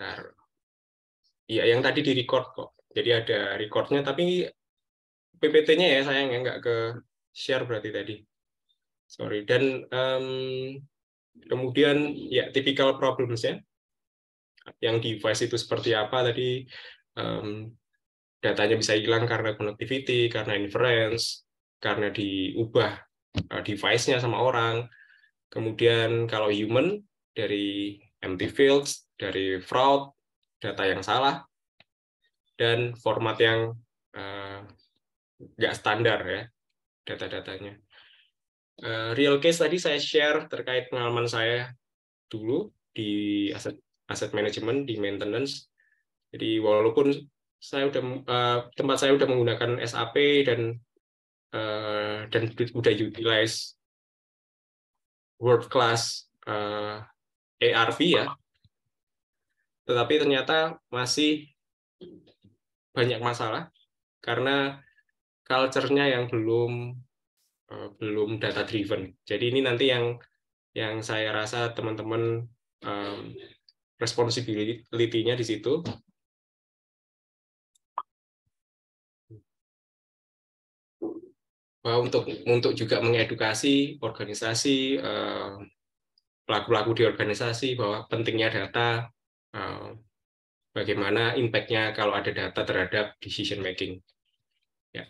Ya. iya yang tadi di record kok. Jadi ada recordnya, tapi PPT-nya ya sayang ya nggak ke share berarti tadi. Sorry. Dan um, kemudian ya tipikal problems ya. Yang device itu seperti apa tadi um, datanya bisa hilang karena connectivity, karena inference, karena diubah eh, device-nya sama orang. Kemudian kalau human dari empty fields, dari fraud, data yang salah, dan format yang eh, nggak uh, standar ya data-datanya. Uh, real case tadi saya share terkait pengalaman saya dulu di aset aset management di maintenance. Jadi walaupun saya udah uh, tempat saya udah menggunakan SAP dan uh, dan udah utilize world class uh, ARV ya. Tetapi ternyata masih banyak masalah karena culture-nya yang belum eh, belum data driven. Jadi ini nanti yang yang saya rasa teman-teman um, responsibility-nya di situ. Bahwa untuk untuk juga mengedukasi organisasi eh, pelaku-pelaku di organisasi bahwa pentingnya data, eh, bagaimana impactnya kalau ada data terhadap decision making. Ya,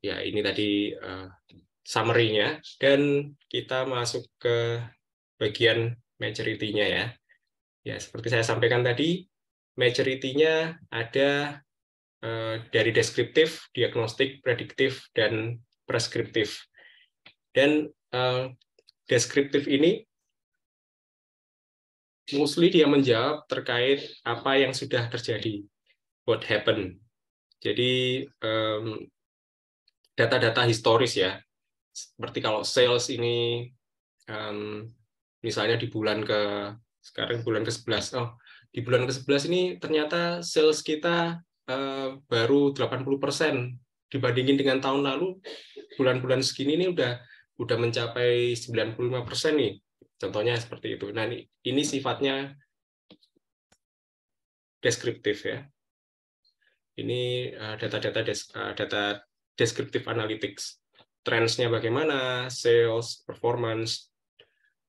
ya ini tadi uh, summary-nya dan kita masuk ke bagian maturity nya ya. Ya, seperti saya sampaikan tadi, maturity nya ada uh, dari deskriptif, diagnostik, prediktif, dan preskriptif. Dan uh, deskriptif ini mostly dia menjawab terkait apa yang sudah terjadi, what happened. Jadi data data-data historis ya, seperti kalau sales ini um, misalnya di bulan ke sekarang bulan ke-11. Oh, di bulan ke-11 ini ternyata sales kita uh, baru 80% dibandingin dengan tahun lalu bulan-bulan segini ini udah udah mencapai 95% nih. Contohnya seperti itu. Nah, ini sifatnya deskriptif ya. Ini eh, data-data eh, data deskriptif analytics. Trendsnya bagaimana, sales, performance,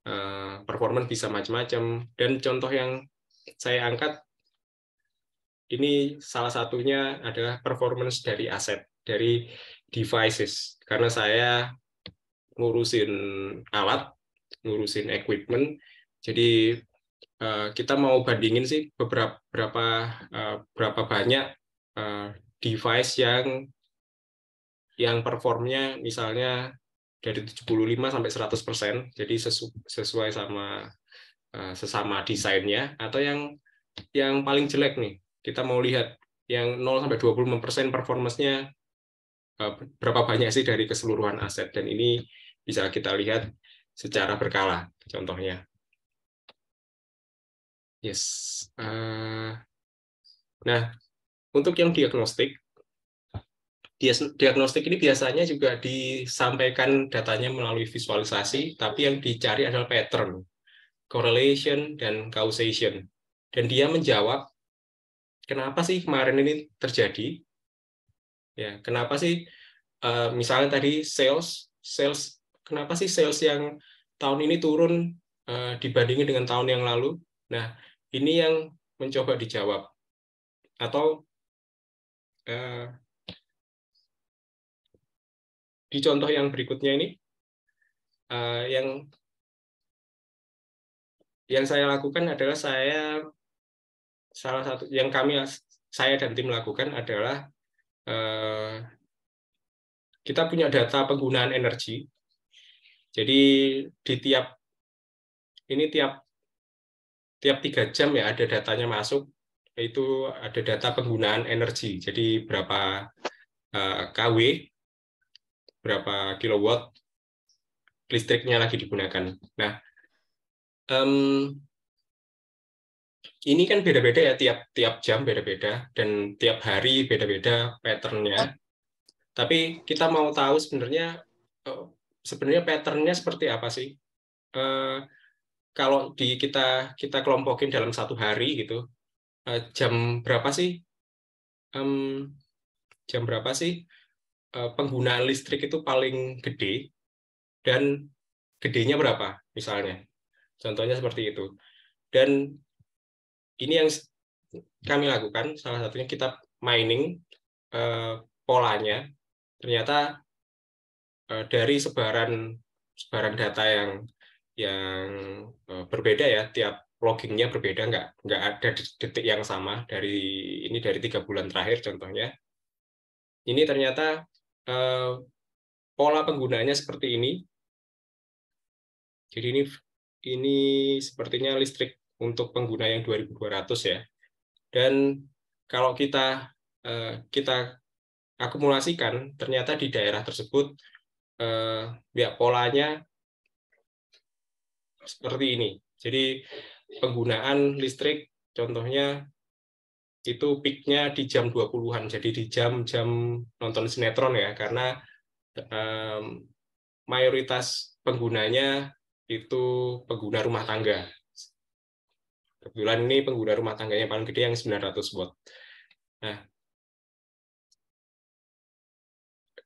eh, performance bisa macam-macam. Dan contoh yang saya angkat ini salah satunya adalah performance dari aset dari devices karena saya ngurusin alat, ngurusin equipment. Jadi uh, kita mau bandingin sih beberapa berapa uh, berapa banyak uh, device yang yang performnya misalnya dari 75 sampai 100 persen, jadi sesu sesuai sama uh, sesama desainnya, atau yang yang paling jelek nih, kita mau lihat yang 0 sampai 25 persen performasnya berapa banyak sih dari keseluruhan aset dan ini bisa kita lihat secara berkala contohnya. Yes. Uh, nah, untuk yang diagnostik, diagnostik ini biasanya juga disampaikan datanya melalui visualisasi, tapi yang dicari adalah pattern, correlation, dan causation. Dan dia menjawab, kenapa sih kemarin ini terjadi? Ya, kenapa sih? Uh, misalnya tadi sales, sales kenapa sih sales yang tahun ini turun uh, dibandingin dengan tahun yang lalu? Nah, ini yang mencoba dijawab. Atau uh, di contoh yang berikutnya ini, eh, yang yang saya lakukan adalah saya salah satu yang kami saya dan tim lakukan adalah kita punya data penggunaan energi jadi di tiap ini tiap tiap tiga jam ya ada datanya masuk itu ada data penggunaan energi. Jadi berapa uh, kW, berapa kilowatt listriknya lagi digunakan. Nah, um, ini kan beda-beda ya tiap tiap jam beda-beda dan tiap hari beda-beda patternnya. Tapi kita mau tahu sebenarnya eh, sebenarnya patternnya seperti apa sih? Uh, kalau di kita kita kelompokin dalam satu hari gitu, uh, jam berapa sih? Um, jam berapa sih uh, penggunaan listrik itu paling gede dan gedenya berapa misalnya? Contohnya seperti itu. Dan ini yang kami lakukan salah satunya kita mining uh, polanya ternyata Eh, dari sebaran sebaran data yang yang eh, berbeda ya tiap loggingnya berbeda nggak nggak ada detik yang sama dari ini dari tiga bulan terakhir contohnya ini ternyata eh, pola penggunanya seperti ini jadi ini ini sepertinya listrik untuk pengguna yang 2200 ya dan kalau kita kita akumulasikan ternyata di daerah tersebut eh, ya polanya seperti ini. Jadi penggunaan listrik contohnya itu peaknya di jam 20-an, jadi di jam-jam nonton sinetron ya, karena um, mayoritas penggunanya itu pengguna rumah tangga. Kebetulan ini pengguna rumah tangganya paling gede yang 900 watt. Nah,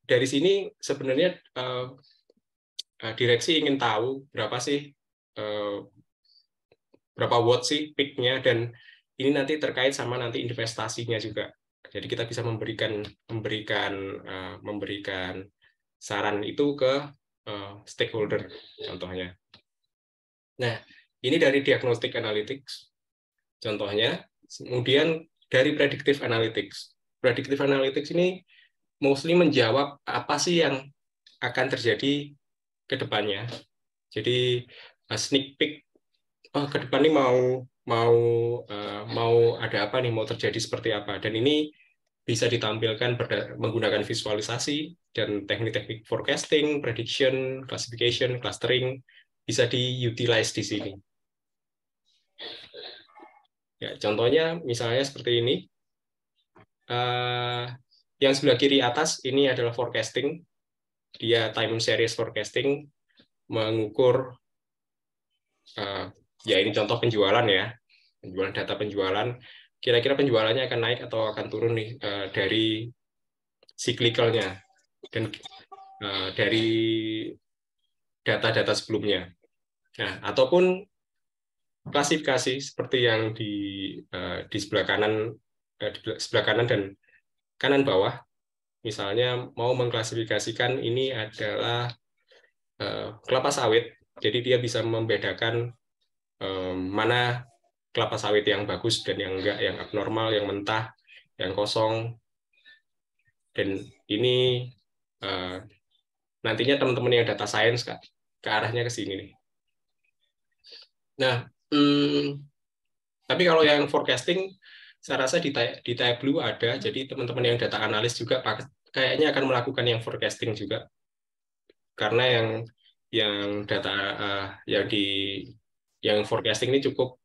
dari sini sebenarnya uh, direksi ingin tahu berapa sih uh, berapa watt sih peaknya dan ini nanti terkait sama nanti investasinya juga. Jadi kita bisa memberikan memberikan uh, memberikan saran itu ke uh, stakeholder contohnya. Nah, ini dari diagnostic analytics contohnya. Kemudian dari predictive analytics. Predictive analytics ini mostly menjawab apa sih yang akan terjadi ke depannya. Jadi uh, sneak peek oh ke depan ini mau mau uh, mau ada apa nih mau terjadi seperti apa dan ini bisa ditampilkan menggunakan visualisasi dan teknik-teknik forecasting, prediction, classification, clustering bisa diutilize di sini. Ya, contohnya misalnya seperti ini. Uh, yang sebelah kiri atas ini adalah forecasting. Dia time series forecasting mengukur uh, ya ini contoh penjualan ya. Penjualan data penjualan kira-kira penjualannya akan naik atau akan turun nih uh, dari siklikalnya dan uh, dari data-data sebelumnya. Nah, ataupun klasifikasi seperti yang di uh, di sebelah kanan uh, di sebelah kanan dan kanan bawah, misalnya mau mengklasifikasikan ini adalah eh, kelapa sawit, jadi dia bisa membedakan mana kelapa sawit yang bagus dan yang enggak, yang abnormal, yang mentah, yang kosong. Dan ini eh, nantinya teman-teman yang data science kan ke arahnya ke sini nih. Nah, hmm, tapi kalau yang forecasting saya rasa di, di Blue ada, hmm. jadi teman-teman yang data analis juga kayaknya akan melakukan yang forecasting juga. Karena yang yang data uh, yang di yang forecasting ini cukup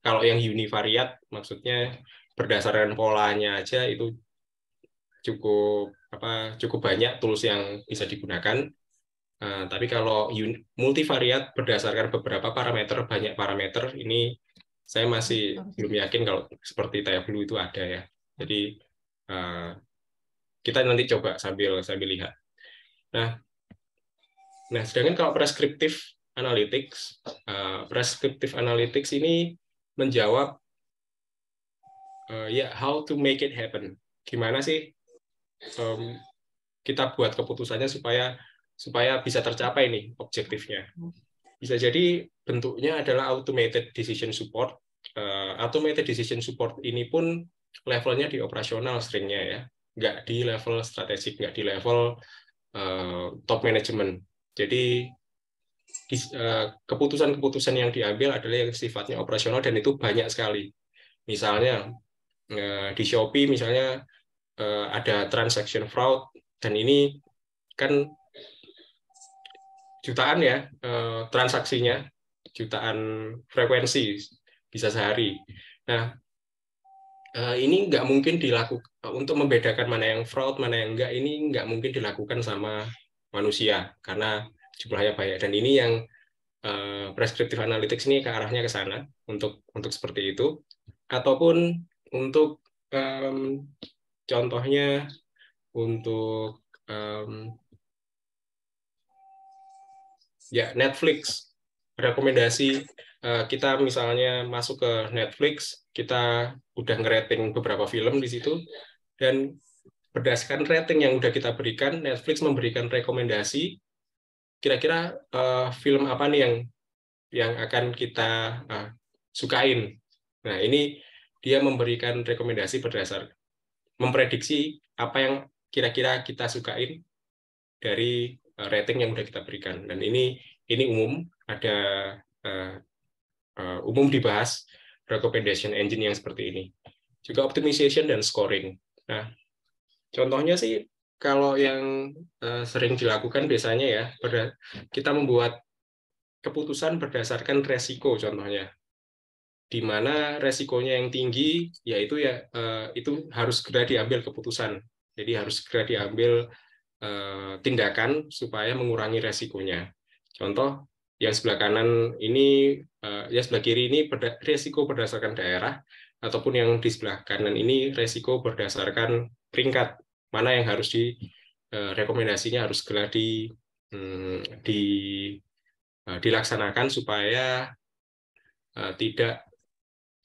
kalau yang univariat maksudnya berdasarkan polanya aja itu cukup apa cukup banyak tools yang bisa digunakan. Uh, tapi kalau multivariat berdasarkan beberapa parameter banyak parameter ini saya masih belum yakin kalau seperti Taya Blue itu ada ya. Jadi uh, kita nanti coba sambil sambil lihat. Nah, nah sedangkan kalau prescriptive analytics, uh, eh, prescriptive analytics ini menjawab uh, ya yeah, how to make it happen. Gimana sih um, kita buat keputusannya supaya supaya bisa tercapai nih objektifnya. Hmm. Bisa jadi bentuknya adalah automated decision support. Uh, automated decision support ini pun levelnya di operasional seringnya ya, nggak di level strategik, nggak di level uh, top management. Jadi eh, keputusan-keputusan yang diambil adalah yang sifatnya operasional dan itu banyak sekali. Misalnya di Shopee misalnya ada transaction fraud dan ini kan jutaan ya eh, transaksinya, jutaan frekuensi bisa sehari. Nah, eh, ini nggak mungkin dilakukan untuk membedakan mana yang fraud, mana yang enggak ini nggak mungkin dilakukan sama manusia karena jumlahnya banyak dan ini yang eh, prescriptive analytics ini ke arahnya ke sana untuk untuk seperti itu ataupun untuk um, contohnya untuk um, ya Netflix rekomendasi eh, kita misalnya masuk ke Netflix kita udah ngerating beberapa film di situ dan berdasarkan rating yang udah kita berikan Netflix memberikan rekomendasi kira-kira uh, film apa nih yang yang akan kita uh, sukain nah ini dia memberikan rekomendasi berdasar memprediksi apa yang kira-kira kita sukain dari Eh, rating yang sudah kita berikan dan ini ini umum ada uh, uh, umum dibahas recommendation engine yang seperti ini juga optimization dan scoring nah contohnya sih kalau yang uh, sering dilakukan biasanya ya pada kita membuat keputusan berdasarkan resiko contohnya di mana resikonya yang tinggi yaitu ya uh, itu harus segera diambil keputusan jadi harus segera diambil Eh, tindakan supaya mengurangi resikonya. Contoh yang sebelah kanan ini, eh, yang sebelah kiri ini resiko berdasarkan daerah, ataupun yang di sebelah kanan ini resiko berdasarkan peringkat mana yang harus di eh, rekomendasinya harus segera di, hmm, di dilaksanakan supaya tidak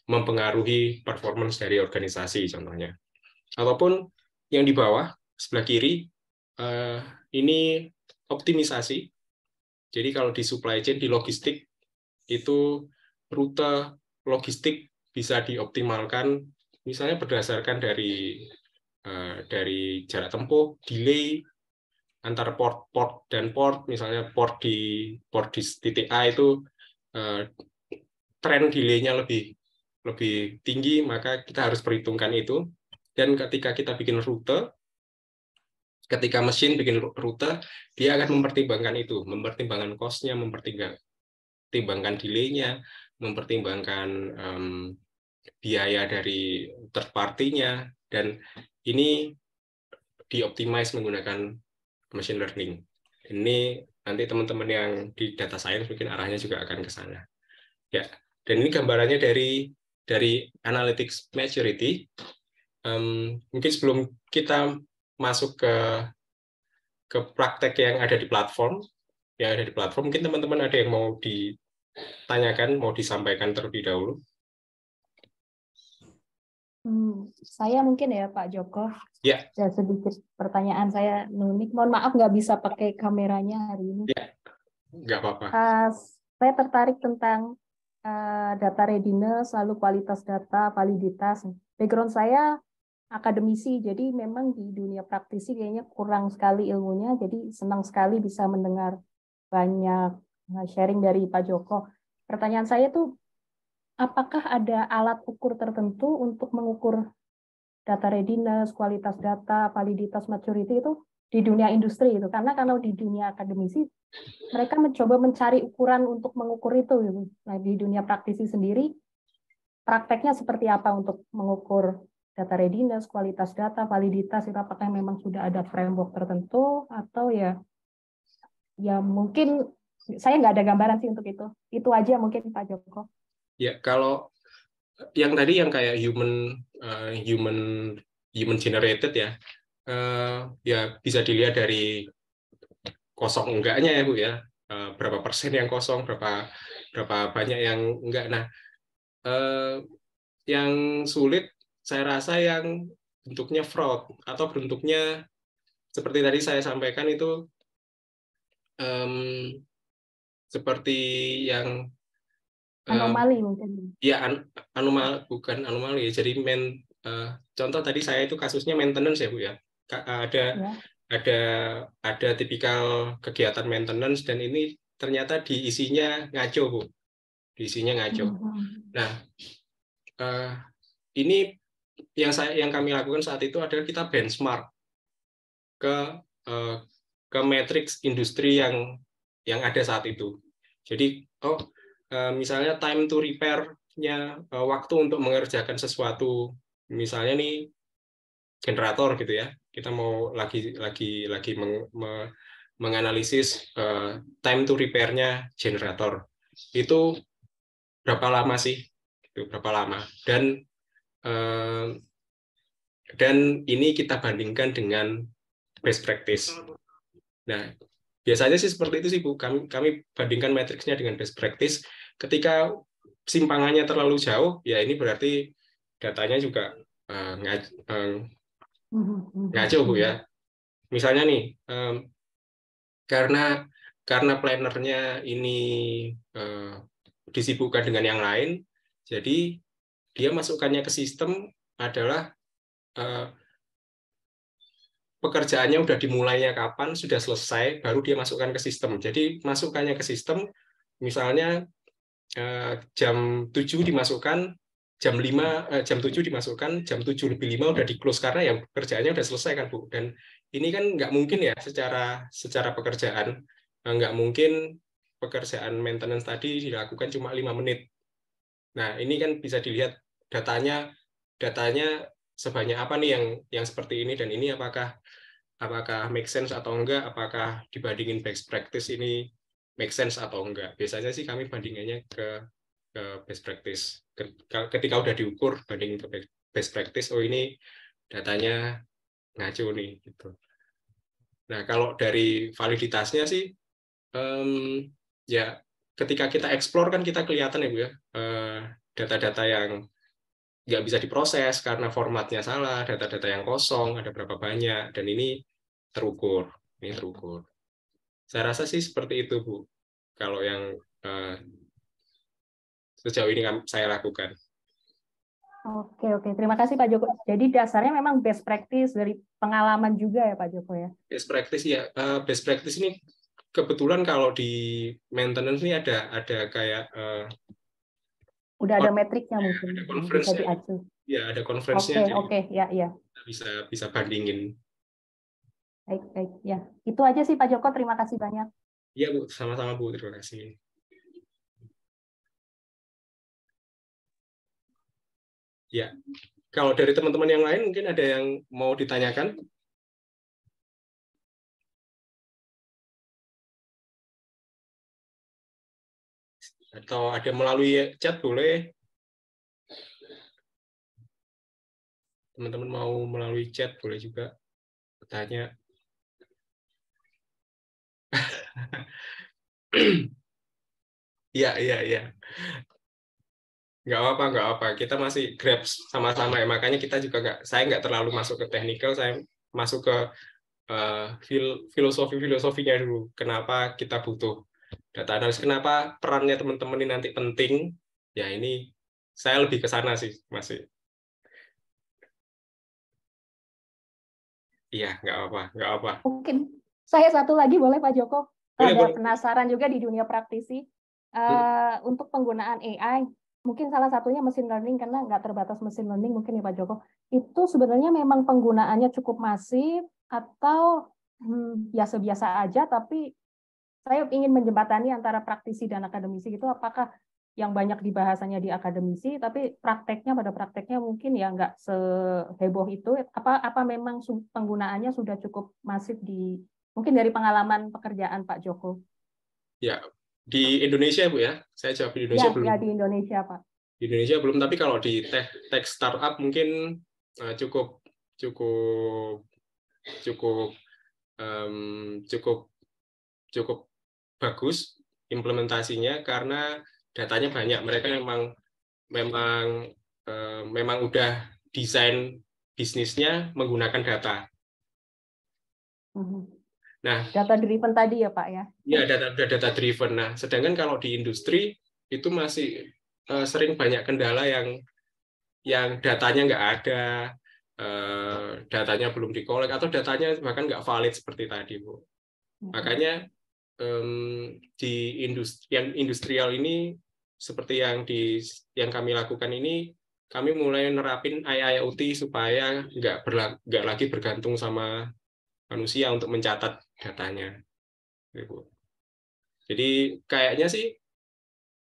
mempengaruhi performance dari organisasi contohnya. Ataupun yang di bawah sebelah kiri Eh, ini optimisasi. Jadi kalau di supply chain, di logistik, itu rute logistik bisa dioptimalkan, misalnya berdasarkan dari eh, dari jarak tempuh, delay antar port port dan port, misalnya port di port di titik A itu eh, tren delay-nya lebih lebih tinggi, maka kita harus perhitungkan itu. Dan ketika kita bikin rute, ketika mesin bikin rute, dia akan mempertimbangkan itu, mempertimbangkan cost-nya, mempertimbangkan delay-nya, mempertimbangkan um, biaya dari third party-nya, dan ini dioptimize menggunakan machine learning. Ini nanti teman-teman yang di data science mungkin arahnya juga akan ke sana. Ya, dan ini gambarannya dari dari analytics maturity. Um, mungkin sebelum kita masuk ke ke praktek yang ada di platform ya ada di platform mungkin teman-teman ada yang mau ditanyakan mau disampaikan terlebih dahulu Hmm, saya mungkin ya Pak Joko. Ya. Yeah. Sedikit pertanyaan saya unik. Mohon maaf nggak bisa pakai kameranya hari ini. Yeah. Nggak apa-apa. Uh, saya tertarik tentang uh, data readiness, lalu kualitas data, validitas. Background saya akademisi. Jadi memang di dunia praktisi kayaknya kurang sekali ilmunya. Jadi senang sekali bisa mendengar banyak eh, sharing dari Pak Joko. Pertanyaan saya tuh, apakah ada alat ukur tertentu untuk mengukur data readiness, kualitas data, validitas maturity itu di dunia industri itu karena kalau di dunia akademisi mereka mencoba mencari ukuran untuk mengukur itu gitu. Nah, di dunia praktisi sendiri prakteknya seperti apa untuk mengukur data readiness, kualitas data, validitas itu apakah memang sudah ada framework tertentu atau ya ya mungkin saya nggak ada gambaran sih untuk itu. Itu aja mungkin Pak Joko. Ya kalau yang tadi yang kayak human uh, human human generated ya uh, ya bisa dilihat dari kosong enggaknya ya bu ya uh, berapa persen yang kosong berapa berapa banyak yang enggak nah uh, yang sulit saya rasa yang bentuknya fraud atau bentuknya seperti tadi saya sampaikan itu um, seperti yang anomali mungkin ya an anomal bukan anomali ya, jadi men uh, contoh tadi saya itu kasusnya maintenance ya bu ya ada ya. ada ada tipikal kegiatan maintenance dan ini ternyata diisinya ngaco bu di isinya ngaco hmm, hmm. nah uh, ini yang saya yang kami lakukan saat itu adalah kita benchmark ke eh, ke matrix industri yang yang ada saat itu. Jadi oh eh, misalnya time to repair-nya eh, waktu untuk mengerjakan sesuatu misalnya nih generator gitu ya. Kita mau lagi lagi lagi meng, me, menganalisis uh, time to repair-nya generator. Itu berapa lama sih? Itu berapa lama? Dan dan ini kita bandingkan dengan best practice. Nah, biasanya sih seperti itu sih Bu. Kami kami bandingkan matriksnya dengan best practice. Ketika simpangannya terlalu jauh, ya ini berarti datanya juga uh, eh, ngaj uh, eh, ngaco Bu ya. Misalnya nih, um, karena karena planernya ini uh, disibukkan dengan yang lain, jadi dia masukkannya ke sistem adalah eh, pekerjaannya udah dimulainya kapan, sudah selesai, baru dia masukkan ke sistem. Jadi masukkannya ke sistem, misalnya eh, jam 7 dimasukkan, jam 5 eh, jam 7 dimasukkan, jam 7 lebih 5 udah di-close karena ya pekerjaannya udah selesai kan, Bu. Dan ini kan nggak mungkin ya secara secara pekerjaan eh, nggak mungkin pekerjaan maintenance tadi dilakukan cuma lima menit. Nah, ini kan bisa dilihat datanya datanya sebanyak apa nih yang yang seperti ini dan ini apakah apakah make sense atau enggak apakah dibandingin best practice ini make sense atau enggak biasanya sih kami bandingannya ke ke best practice ketika udah diukur bandingin ke best practice oh ini datanya ngaco nih gitu nah kalau dari validitasnya sih um, ya ketika kita explore kan kita kelihatan ya bu ya eh, data-data yang nggak bisa diproses karena formatnya salah, data-data yang kosong, ada berapa banyak, dan ini terukur. Ini terukur. Saya rasa sih seperti itu, Bu. Kalau yang uh, sejauh ini saya lakukan. Oke, oke. Terima kasih Pak Joko. Jadi dasarnya memang best practice dari pengalaman juga ya Pak Joko ya? Best practice ya. Uh, best practice ini kebetulan kalau di maintenance ini ada ada kayak uh, Udah ada oh, metriknya mungkin ada konferensi. bisa diacu. Ya ada konferensinya Oke okay, oke okay. ya ya. Bisa bisa bandingin. Baik baik ya itu aja sih Pak Joko terima kasih banyak. Iya Bu sama-sama Bu terima kasih. Ya kalau dari teman-teman yang lain mungkin ada yang mau ditanyakan. atau ada melalui chat boleh teman-teman mau melalui chat boleh juga bertanya ya ya ya nggak apa nggak apa kita masih grab sama-sama ya makanya kita juga nggak saya nggak terlalu masuk ke technical saya masuk ke uh, eh, filosofi filosofinya dulu kenapa kita butuh data analis kenapa perannya teman-teman ini nanti penting ya ini saya lebih ke sana sih masih iya nggak apa nggak apa mungkin saya satu lagi boleh Pak Joko ada penasaran juga di dunia praktisi uh, hmm. untuk penggunaan AI mungkin salah satunya mesin learning karena nggak terbatas mesin learning mungkin ya Pak Joko itu sebenarnya memang penggunaannya cukup masif atau hmm, ya biasa -biasa aja tapi saya ingin menjembatani antara praktisi dan akademisi itu apakah yang banyak dibahasannya di akademisi tapi prakteknya pada prakteknya mungkin ya nggak seheboh itu apa apa memang penggunaannya sudah cukup masif di mungkin dari pengalaman pekerjaan Pak Joko ya di Indonesia bu ya saya jawab di Indonesia ya, belum ya di Indonesia Pak di Indonesia belum tapi kalau di tech tech startup mungkin eh, cukup cukup cukup um, cukup cukup bagus implementasinya karena datanya banyak. Mereka memang memang eh, memang udah desain bisnisnya menggunakan data. Mhm. Nah, data driven tadi ya Pak ya? Iya data data driven. Nah, sedangkan kalau di industri itu masih eh, sering banyak kendala yang yang datanya nggak ada, eh, datanya belum dikolek atau datanya bahkan nggak valid seperti tadi Bu. Mhm. Makanya um, di industri yang industrial ini seperti yang di yang kami lakukan ini kami mulai nerapin IIoT supaya nggak berla, nggak lagi bergantung sama manusia untuk mencatat datanya. Iya, Jadi kayaknya sih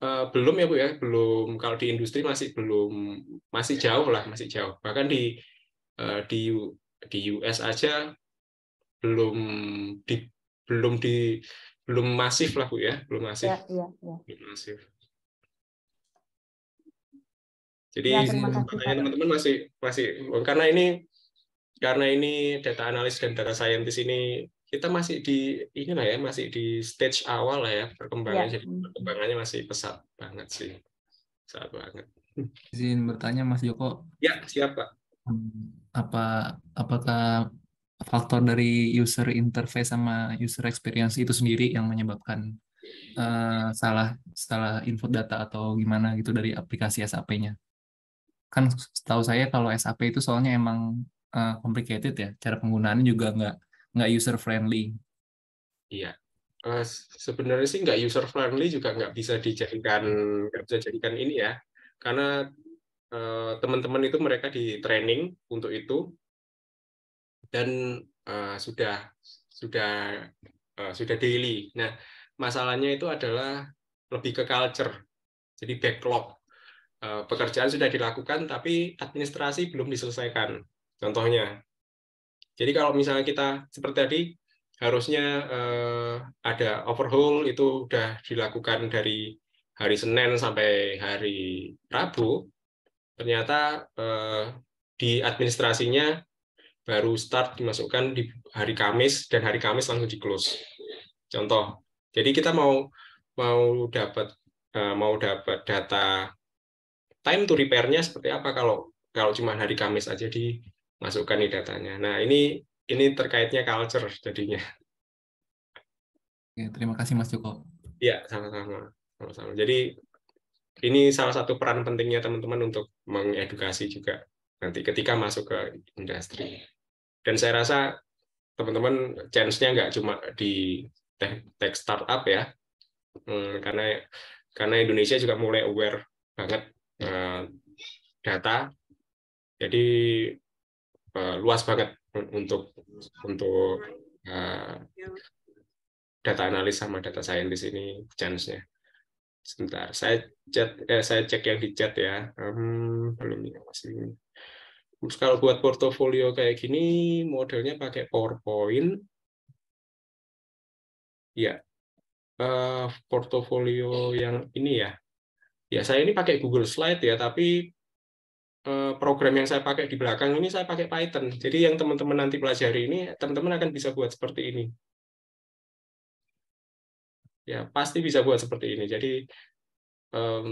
uh, belum ya bu ya, belum kalau di industri masih belum masih jauh lah, masih jauh. Bahkan di uh, di di US aja belum di belum di belum masif lah Bu ya, belum masif. Ya, ya, ya. Belum masif. Jadi ya, teman-teman masih masih oh, karena ini karena ini data analis dan data scientist ini kita masih di ini lah ya masih di stage awal lah ya perkembangannya ya. Hmm. perkembangannya masih pesat banget sih pesat banget. Izin bertanya Mas Joko. Ya siapa? Hmm, apa apakah faktor dari user interface sama user experience itu sendiri yang menyebabkan uh, salah salah input data atau gimana gitu dari aplikasi SAP-nya. Kan setahu saya kalau SAP itu soalnya emang uh, complicated ya, cara penggunaannya juga nggak nggak user friendly. Iya. Uh, sebenarnya sih nggak user friendly juga nggak bisa dijadikan nggak bisa jadikan ini ya, karena teman-teman uh, itu mereka di training untuk itu dan uh, sudah sudah uh, sudah daily. Nah, masalahnya itu adalah lebih ke culture. Jadi backlog. Uh, pekerjaan sudah dilakukan tapi administrasi belum diselesaikan. Contohnya. Jadi kalau misalnya kita seperti tadi harusnya uh, ada overhaul itu sudah dilakukan dari hari Senin sampai hari Rabu. Ternyata uh, di administrasinya baru start dimasukkan di hari Kamis dan hari Kamis langsung di close. Contoh, jadi kita mau mau dapat eh, mau dapat data time to repair-nya seperti apa kalau kalau cuma hari Kamis aja dimasukkan nih datanya. Nah, ini ini terkaitnya culture jadinya. Oke, terima kasih Mas Joko. Iya, sama-sama. Sama-sama. Jadi ini salah satu peran pentingnya teman-teman untuk mengedukasi juga nanti ketika masuk ke industri. Dan saya rasa teman-teman chance-nya nggak cuma di tech, tech startup ya, hmm, karena karena Indonesia juga mulai aware banget uh, data, jadi uh, luas banget untuk untuk uh, data analis sama data scientist ini chance-nya. Sebentar, saya chat, eh, saya cek yang di chat ya. Um, belum ya, masih. Terus kalau buat portofolio kayak gini, modelnya pakai PowerPoint. Ya, uh, portofolio yang ini ya. Ya, saya ini pakai Google Slide ya, tapi uh, program yang saya pakai di belakang ini saya pakai Python. Jadi yang teman-teman nanti pelajari ini, teman-teman akan bisa buat seperti ini. Ya, pasti bisa buat seperti ini. Jadi, um,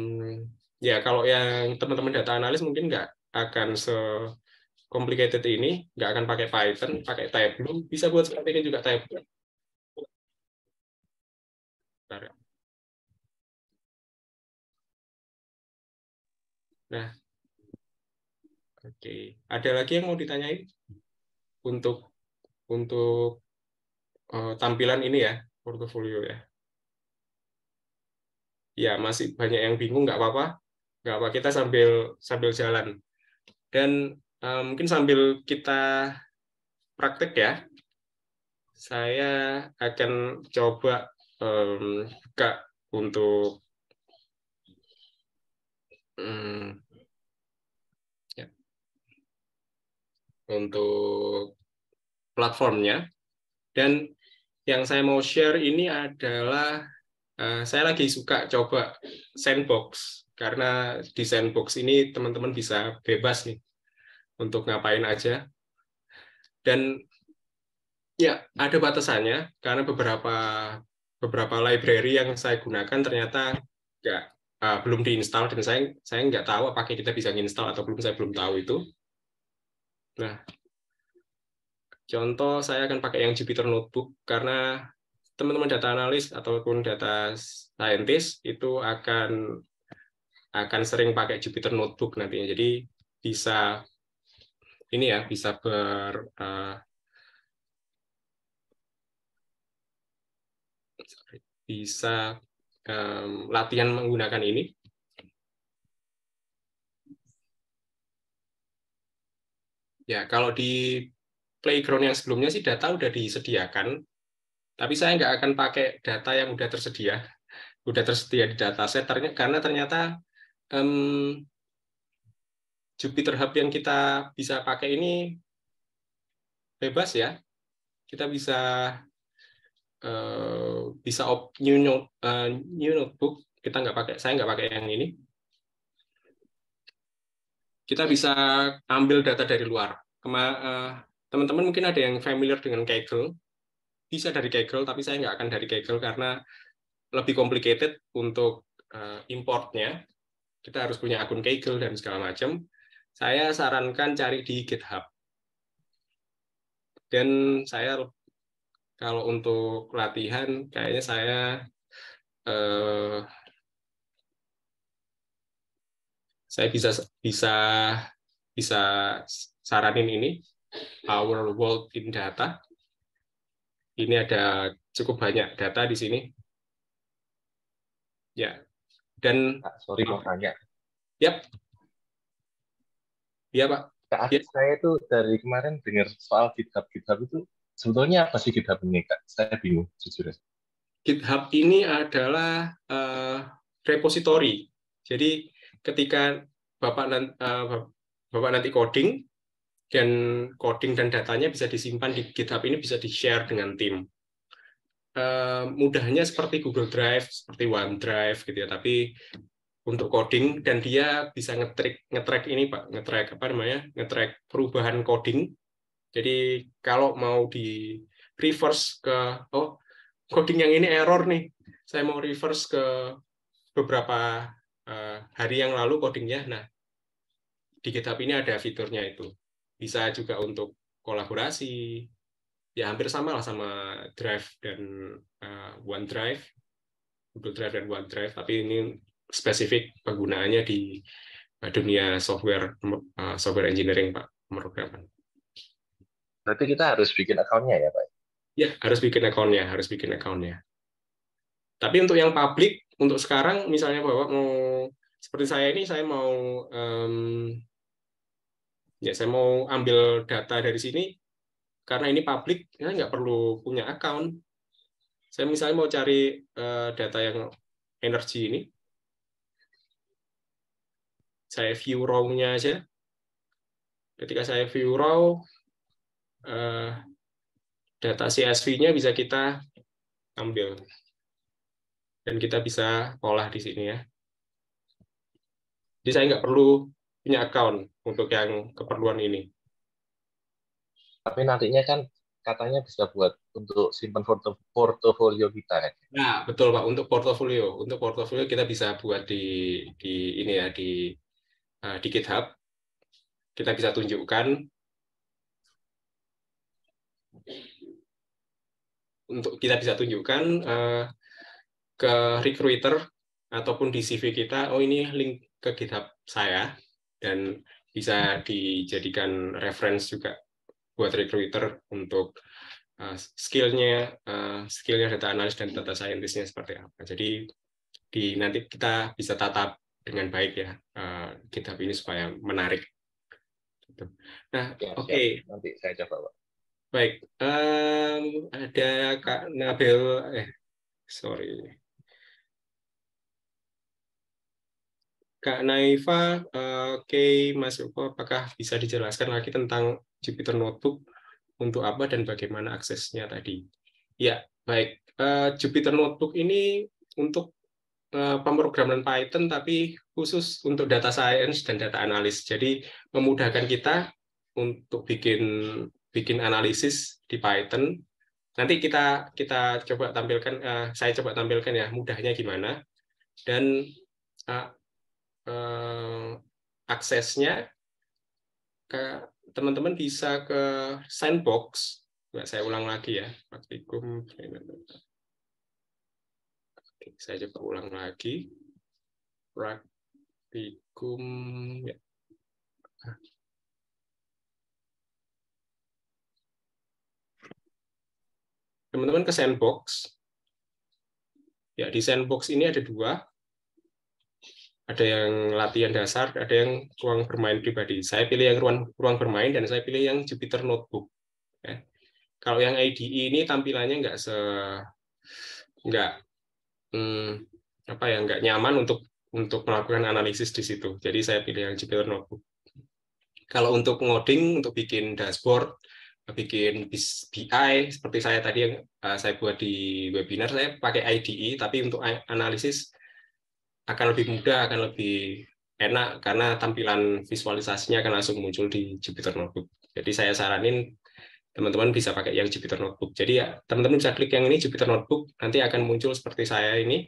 ya kalau yang teman-teman data analis mungkin nggak akan se complicated ini, nggak akan pakai Python, pakai Tableau, bisa buat seperti ini juga Tableau. Ya. Nah, oke. Ada lagi yang mau ditanyain untuk untuk uh, tampilan ini ya, portofolio ya. Ya, masih banyak yang bingung, nggak apa-apa. Nggak apa, kita sambil sambil jalan dan um, mungkin sambil kita praktek ya, saya akan coba um, buka untuk um, ya, untuk platformnya. Dan yang saya mau share ini adalah uh, saya lagi suka coba sandbox karena desain box ini teman-teman bisa bebas nih untuk ngapain aja. Dan ya ada batasannya karena beberapa beberapa library yang saya gunakan ternyata nggak uh, belum diinstal dan saya saya nggak tahu apakah kita bisa install atau belum saya belum tahu itu. Nah, contoh saya akan pakai yang Jupyter Notebook karena teman-teman data analis ataupun data scientist itu akan akan sering pakai Jupiter Notebook nantinya. Jadi bisa ini ya bisa ber uh, bisa um, latihan menggunakan ini. Ya, kalau di playground yang sebelumnya sih data udah disediakan, tapi saya nggak akan pakai data yang udah tersedia, udah tersedia di dataset, karena ternyata um, Jupiter Hub yang kita bisa pakai ini bebas ya. Kita bisa uh, bisa op, new note, uh, new notebook. Kita nggak pakai, saya nggak pakai yang ini. Kita bisa ambil data dari luar. teman eh, teman-teman mungkin ada yang familiar dengan Kaggle. Bisa dari Kaggle, tapi saya nggak akan dari Kaggle karena lebih complicated untuk importnya kita harus punya akun Kaggle dan segala macam. Saya sarankan cari di GitHub. Dan saya kalau untuk latihan kayaknya saya eh, saya bisa bisa bisa saranin ini Power World in Data. Ini ada cukup banyak data di sini. Ya, dan ah, sorry mau tanya. Yap. ya Pak. Kak, ya. saya itu dari kemarin dengar soal GitHub. GitHub itu sebetulnya apa sih GitHub ini Kak? Saya bingung jujur. GitHub ini adalah uh, repository. Jadi ketika Bapak nanti, uh, eh, Bapak nanti coding dan coding dan datanya bisa disimpan di GitHub ini bisa di-share dengan tim mudahnya seperti Google Drive, seperti OneDrive gitu ya, tapi untuk coding dan dia bisa ngetrack ngetrack ini Pak, ngetrack apa namanya? ngetrack perubahan coding. Jadi kalau mau di reverse ke oh coding yang ini error nih. Saya mau reverse ke beberapa eh, hari yang lalu codingnya. Nah, di GitHub ini ada fiturnya itu. Bisa juga untuk kolaborasi, ya hampir sama lah sama Drive dan uh, OneDrive, Google Drive dan OneDrive, tapi ini spesifik penggunaannya di eh, dunia software uh, software engineering pak pemrograman. Berarti kita harus bikin akunnya ya pak? Ya harus bikin akunnya, harus bikin akunnya. Tapi untuk yang publik, untuk sekarang misalnya bahwa mau seperti saya ini saya mau um, ya saya mau ambil data dari sini karena ini publik, kita ya, nggak perlu punya account. Saya misalnya mau cari eh, data yang energi ini, saya view raw-nya aja. Ketika saya view raw, eh, data CSV-nya bisa kita ambil dan kita bisa olah di sini ya. Jadi saya nggak perlu punya account untuk yang keperluan ini tapi nantinya kan katanya bisa buat untuk simpan portofolio kita kan. Nah, betul Pak, untuk portofolio. Untuk portofolio kita bisa buat di di ini ya di uh, di GitHub. Kita bisa tunjukkan untuk kita bisa tunjukkan uh, ke recruiter ataupun di CV kita, oh ini link ke GitHub saya dan bisa dijadikan reference juga buat recruiter untuk uh, skillnya, uh, skillnya data analis dan data scientistnya seperti apa. Jadi di nanti kita bisa tatap dengan baik ya uh, eh, kitab ini supaya menarik. Gitu. Nah, oke. Okay. Nanti saya coba, Pak. Baik, um, ada Kak Nabil, eh, sorry, Kak Naifa, eh, oke Kay, Mas Yoko, apakah bisa dijelaskan lagi tentang Jupiter Notebook untuk apa dan bagaimana aksesnya tadi? Ya, baik. Eh, Jupiter Notebook ini untuk eh, pemrograman Python, tapi khusus untuk data science dan data analis. Jadi memudahkan kita untuk bikin bikin analisis di Python. Nanti kita kita coba tampilkan, saya coba tampilkan ya mudahnya gimana. Dan eh, aksesnya ke teman-teman bisa ke sandbox. nggak saya ulang lagi ya, praktikum. Oke, saya coba ulang lagi. Praktikum. Ya. Teman-teman ke sandbox. Ya, di sandbox ini ada dua ada yang latihan dasar, ada yang ruang bermain pribadi. Saya pilih yang ruang, ruang bermain dan saya pilih yang Jupiter Notebook. Ya. Kalau yang IDE ini tampilannya nggak se nggak hmm, apa ya nggak nyaman untuk untuk melakukan analisis di situ. Jadi saya pilih yang Jupiter Notebook. Kalau untuk ngoding, untuk bikin dashboard, bikin BI seperti saya tadi yang eh, saya buat di webinar, saya pakai IDE. Tapi untuk analisis akan lebih mudah, akan lebih enak karena tampilan visualisasinya akan langsung muncul di Jupyter Notebook. Jadi saya saranin teman-teman bisa pakai yang Jupyter Notebook. Jadi ya teman-teman bisa klik yang ini Jupyter Notebook, nanti akan muncul seperti saya ini,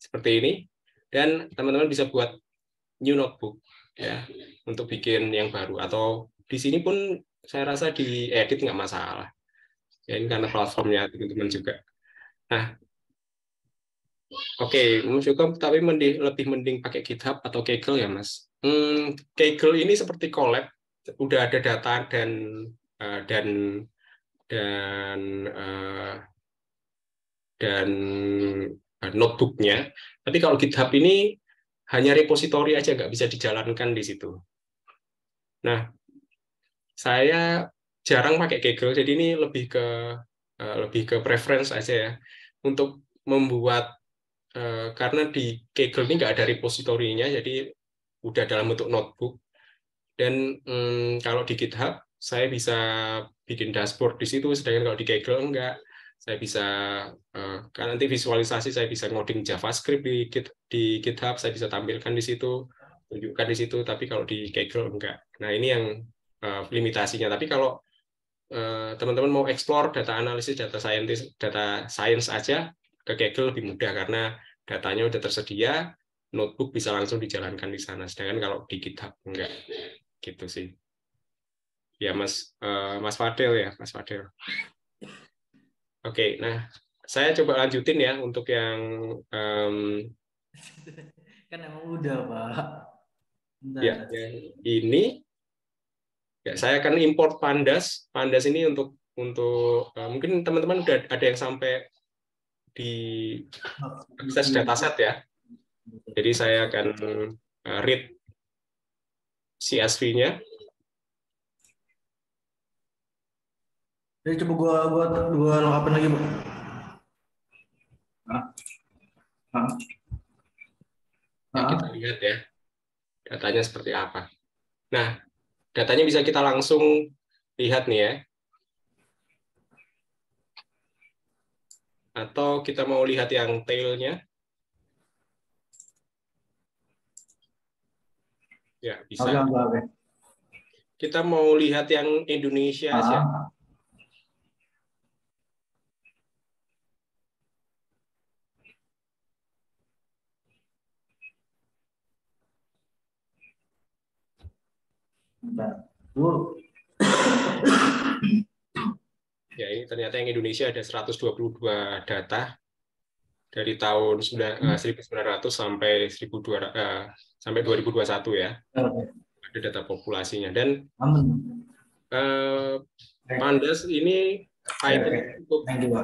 seperti ini, dan teman-teman bisa buat new notebook ya untuk bikin yang baru atau di sini pun saya rasa di edit nggak masalah. Ya ini karena platformnya teman-teman juga. Nah Oke, okay, tapi mending, lebih mending pakai GitHub atau Kaggle ya, Mas? Hmm, Kaggle ini seperti collab, udah ada data dan uh, dan dan uh, dan uh, notebooknya. Tapi kalau GitHub ini hanya repository aja nggak bisa dijalankan di situ. Nah, saya jarang pakai Kaggle, jadi ini lebih ke uh, lebih ke preference aja ya untuk membuat Eh, karena di Kaggle ini nggak ada repositorinya, jadi udah dalam bentuk notebook. Dan hmm, kalau di GitHub, saya bisa bikin dashboard di situ, sedangkan kalau di Kaggle enggak. Saya bisa, uh, kan nanti visualisasi saya bisa ngoding JavaScript di, di GitHub, saya bisa tampilkan di situ, tunjukkan di situ, tapi kalau di Kaggle enggak. Nah ini yang uh, limitasinya. Tapi kalau teman-teman mau explore data analisis, data scientist, data science aja, ke Kaggle lebih mudah karena datanya udah tersedia, notebook bisa langsung dijalankan di sana. Sedangkan kalau di GitHub enggak gitu sih. Ya Mas uh, Mas Fadel ya, Mas Fadel. Oke, okay, nah saya coba lanjutin ya untuk yang um, kan emang udah pak. Ya, Ya, ini ya saya akan import pandas. Pandas ini untuk untuk uh, mungkin teman-teman udah ada yang sampai di akses iya. dataset ya. Jadi saya akan eh, read CSV-nya. Jadi coba gua gua gua lengkapin lagi, Bu. nah. kita lihat ya datanya seperti apa. Nah, datanya bisa kita langsung lihat nih ya. atau kita mau lihat yang tailnya. Ya, bisa. Kita mau lihat yang Indonesia ah. aja. Bu ya ini ternyata yang Indonesia ada 122 data dari tahun 1900 eh, hmm. sampai 1200 eh, sampai 2021 ya ada data populasinya dan uh, eh, Pandes ini item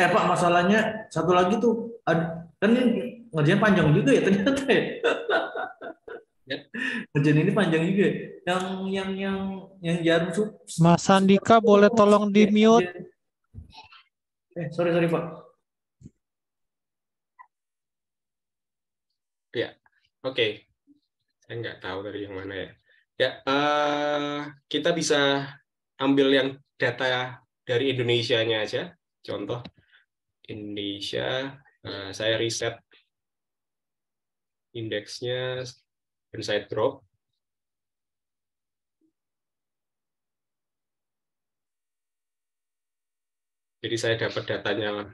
eh Pak masalahnya satu lagi tuh kan ngerjain panjang juga ya ternyata ya? Hujan ini panjang juga. Ya? Yang yang yang yang jarum sup. Mas Sandika boleh tolong di mute. Eh sorry sorry Pak. Ya oke. Okay. Saya nggak tahu dari yang mana ya. Ya uh, kita bisa ambil yang data dari Indonesia-nya aja. Contoh Indonesia, uh, saya riset indeksnya dan saya drop Jadi saya dapat datanya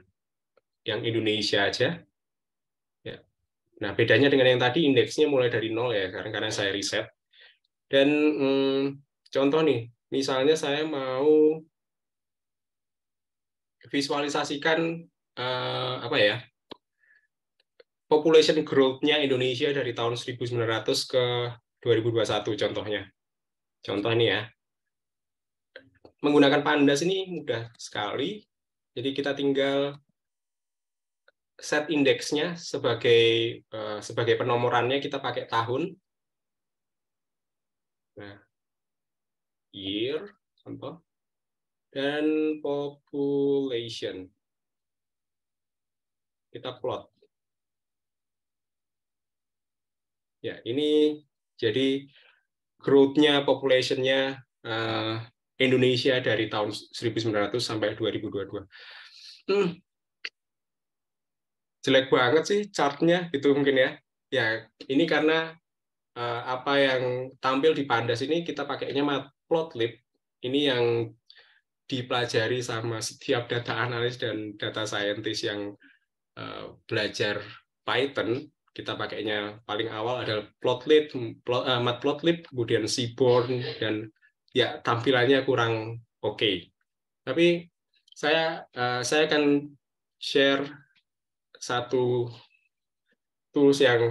yang Indonesia aja. Ya. Nah, bedanya dengan yang tadi indeksnya mulai dari nol ya, karena karena saya riset. Dan hmm, contoh nih, misalnya saya mau visualisasikan eh, apa ya? population growth-nya Indonesia dari tahun 1900 ke 2021 contohnya. Contoh ini ya. Menggunakan pandas ini mudah sekali jadi kita tinggal set indeksnya sebagai eh, sebagai penomorannya kita pakai tahun. Nah, year contoh dan population. Kita plot. Ya, ini jadi growth-nya, population-nya uh, Indonesia dari tahun 1900 sampai 2022. Hmm, jelek banget sih chartnya gitu mungkin ya. Ya ini karena uh, apa yang tampil di Pandas ini kita pakainya matplotlib. Ini yang dipelajari sama setiap data analis dan data scientist yang uh, belajar Python kita pakainya paling awal adalah plotlib, plot, uh, eh, matplotlib, kemudian seaborn dan ya tampilannya kurang oke. Okay. Tapi saya uh, saya akan share satu tools yang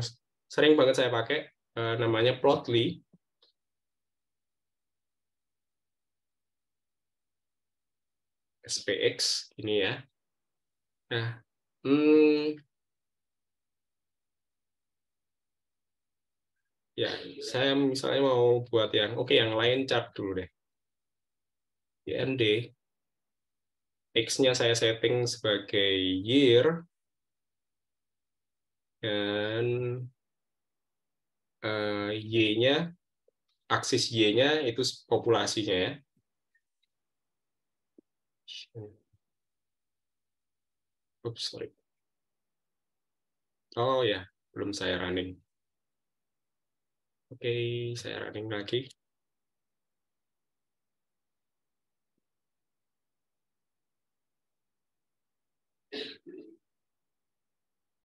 sering banget saya pakai uh, namanya Plotly. SPX ini ya. Nah, hmm, Ya, saya misalnya mau buat yang oke okay, yang lain chart dulu deh. md X-nya saya setting sebagai year dan uh, Y-nya aksis Y-nya itu populasinya ya. Oops, sorry. Oh ya, belum saya running. Oke, okay, saya running lagi.